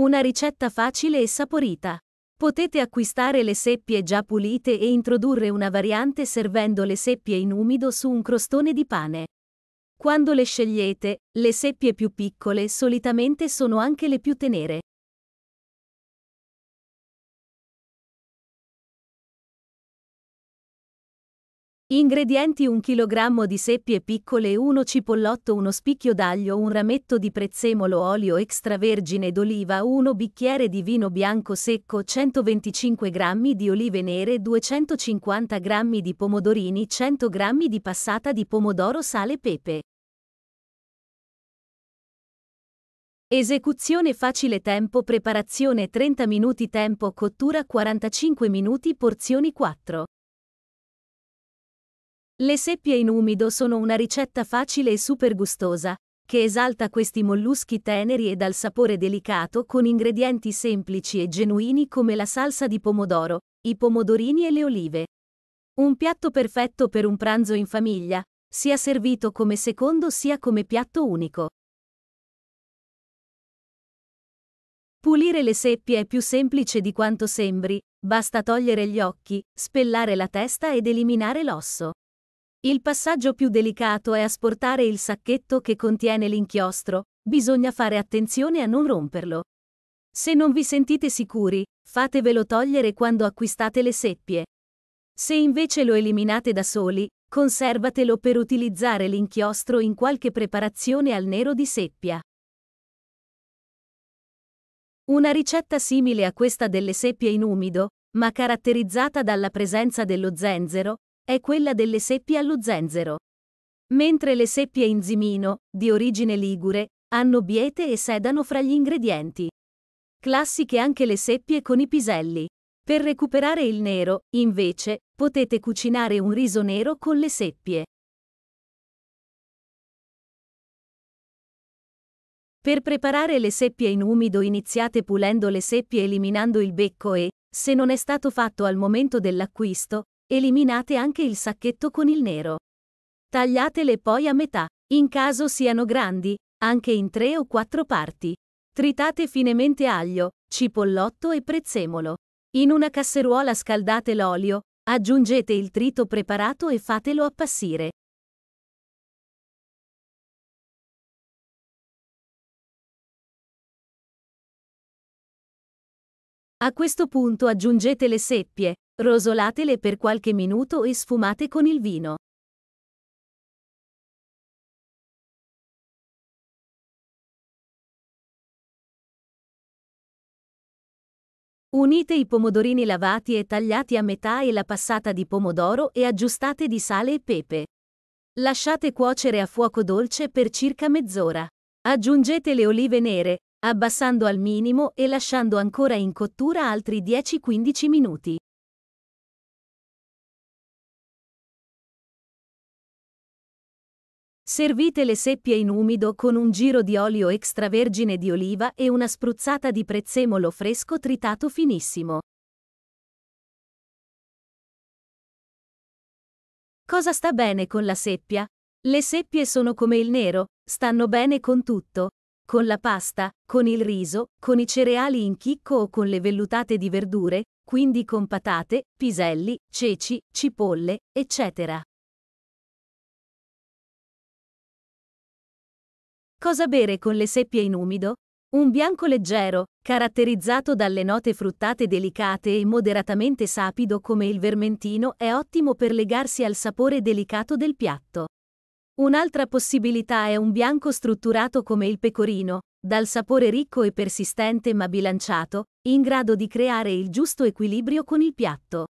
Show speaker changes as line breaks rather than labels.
Una ricetta facile e saporita. Potete acquistare le seppie già pulite e introdurre una variante servendo le seppie in umido su un crostone di pane. Quando le scegliete, le seppie più piccole solitamente sono anche
le più tenere.
Ingredienti 1 kg di seppie piccole 1 cipollotto 1 spicchio d'aglio 1 rametto di prezzemolo olio extravergine d'oliva 1 bicchiere di vino bianco secco 125 g di olive nere 250 g di pomodorini 100 g di passata di pomodoro sale e pepe Esecuzione facile tempo preparazione 30 minuti tempo cottura 45 minuti porzioni 4 le seppie in umido sono una ricetta facile e super gustosa, che esalta questi molluschi teneri e dal sapore delicato con ingredienti semplici e genuini come la salsa di pomodoro, i pomodorini e le olive. Un piatto perfetto per un pranzo in famiglia, sia servito come secondo sia come piatto unico. Pulire le seppie è più semplice di quanto sembri, basta togliere gli occhi, spellare la testa ed eliminare l'osso. Il passaggio più delicato è asportare il sacchetto che contiene l'inchiostro, bisogna fare attenzione a non romperlo. Se non vi sentite sicuri, fatevelo togliere quando acquistate le seppie. Se invece lo eliminate da soli, conservatelo per utilizzare l'inchiostro in qualche preparazione al nero di seppia. Una ricetta simile a questa delle seppie in umido, ma caratterizzata dalla presenza dello zenzero, è quella delle seppie allo zenzero. Mentre le seppie in zimino, di origine ligure, hanno biete e sedano fra gli ingredienti. Classiche anche le seppie con i piselli. Per recuperare il nero, invece, potete cucinare un riso nero con le seppie. Per preparare le seppie in umido iniziate pulendo le seppie eliminando il becco e, se non è stato fatto al momento dell'acquisto, Eliminate anche il sacchetto con il nero. Tagliatele poi a metà, in caso siano grandi, anche in tre o quattro parti. Tritate finemente aglio, cipollotto e prezzemolo. In una casseruola scaldate l'olio, aggiungete il trito preparato e fatelo appassire.
A questo punto aggiungete le seppie, Rosolatele per qualche minuto e sfumate con il vino.
Unite i pomodorini lavati e tagliati a metà e la passata di pomodoro e aggiustate di sale e pepe. Lasciate cuocere a fuoco dolce per circa mezz'ora. Aggiungete le olive nere, abbassando al minimo e lasciando ancora in cottura altri 10-15 minuti. Servite le seppie in umido con un giro di olio extravergine di oliva e una spruzzata di prezzemolo fresco tritato finissimo. Cosa sta bene con la seppia? Le seppie sono come il nero, stanno bene con tutto, con la pasta, con il riso, con i cereali in chicco o con le vellutate di verdure, quindi con patate, piselli, ceci, cipolle, eccetera. Cosa bere con le seppie in umido? Un bianco leggero, caratterizzato dalle note fruttate delicate e moderatamente sapido come il vermentino, è ottimo per legarsi al sapore delicato del piatto. Un'altra possibilità è un bianco strutturato come il pecorino, dal sapore ricco e persistente ma bilanciato, in grado di creare il giusto equilibrio con il piatto.